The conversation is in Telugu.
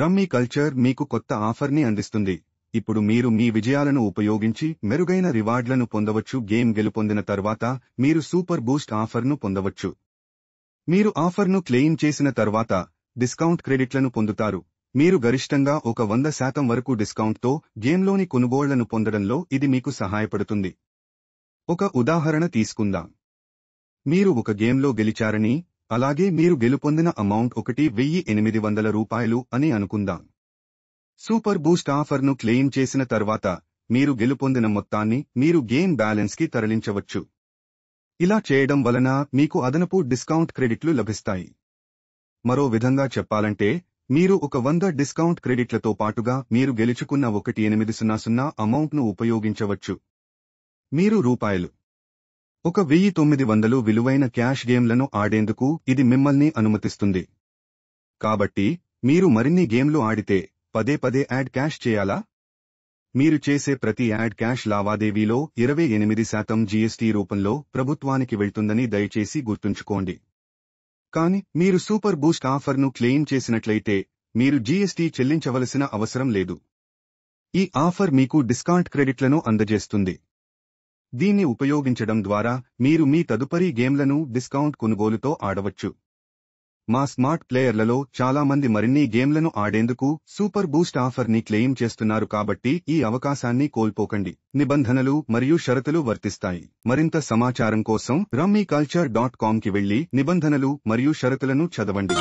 రమ్మీ కల్చర్ మీకు కొత్త ఆఫర్ని అందిస్తుంది ఇప్పుడు మీరు మీ విజయాలను ఉపయోగించి మెరుగైన రివార్డ్లను పొందవచ్చు గేమ్ గెలుపొందిన తర్వాత మీరు సూపర్ బూస్ట్ ఆఫర్ను పొందవచ్చు మీరు ఆఫర్ను క్లెయిమ్ చేసిన తర్వాత డిస్కౌంట్ క్రెడిట్లను పొందుతారు మీరు గరిష్టంగా ఒక వంద శాతం వరకు డిస్కౌంట్తో గేమ్లోని కొనుగోళ్లను పొందడంలో ఇది మీకు సహాయపడుతుంది ఒక ఉదాహరణ తీసుకుందాం మీరు ఒక గేమ్లో గెలిచారని అలాగే మీరు గెలుపొందిన అమౌంట్ ఒకటి వెయ్యి ఎనిమిది వందల రూపాయలు అని అనుకుందాం సూపర్ బూస్ట్ ఆఫర్ను క్లెయిమ్ చేసిన తర్వాత మీరు గెలుపొందిన మొత్తాన్ని మీరు గేమ్ బ్యాలెన్స్కి తరలించవచ్చు ఇలా చేయడం వలన మీకు అదనపు డిస్కౌంట్ క్రెడిట్లు లభిస్తాయి మరో విధంగా చెప్పాలంటే మీరు ఒక వంద డిస్కౌంట్ క్రెడిట్లతో పాటుగా మీరు గెలుచుకున్న ఒకటి ఎనిమిది సున్నా సున్నా అమౌంట్ను ఉపయోగించవచ్చు మీరు రూపాయలు ఒక వెయ్యి తొమ్మిది వందలు విలువైన క్యాష్ గేమ్లను ఆడేందుకు ఇది మిమ్మల్ని అనుమతిస్తుంది కాబట్టి మీరు మరిన్ని గేమ్లు ఆడితే పదే పదే యాడ్ క్యాష్ చేయాలా మీరు చేసే ప్రతి యాడ్ క్యాష్ లావాదేవీలో ఇరవై ఎనిమిది శాతం జీఎస్టీ రూపంలో ప్రభుత్వానికి వెళ్తుందని దయచేసి గుర్తుంచుకోండి కాని మీరు సూపర్ బూస్ట్ ఆఫర్ను క్లెయిమ్ చేసినట్లయితే మీరు జీఎస్టీ చెల్లించవలసిన అవసరం లేదు ఈ ఆఫర్ మీకు డిస్కౌంట్ క్రెడిట్లను అందజేస్తుంది దీన్ని ఉపయోగించడం ద్వారా మీరు మీ తదుపరి గేమ్లను డిస్కౌంట్ కొనుగోలుతో ఆడవచ్చు మా స్మార్ట్ ప్లేయర్లలో చాలామంది మరిన్ని గేమ్లను ఆడేందుకు సూపర్ బూస్ట్ ఆఫర్ని క్లెయిమ్ చేస్తున్నారు కాబట్టి ఈ అవకాశాన్ని కోల్పోకండి నిబంధనలు మరియు షరతులు వర్తిస్తాయి మరింత సమాచారం కోసం రమ్మీ కల్చర్ డాట్ కామ్కి వెళ్లి నిబంధనలు మరియు షరతులను చదవండి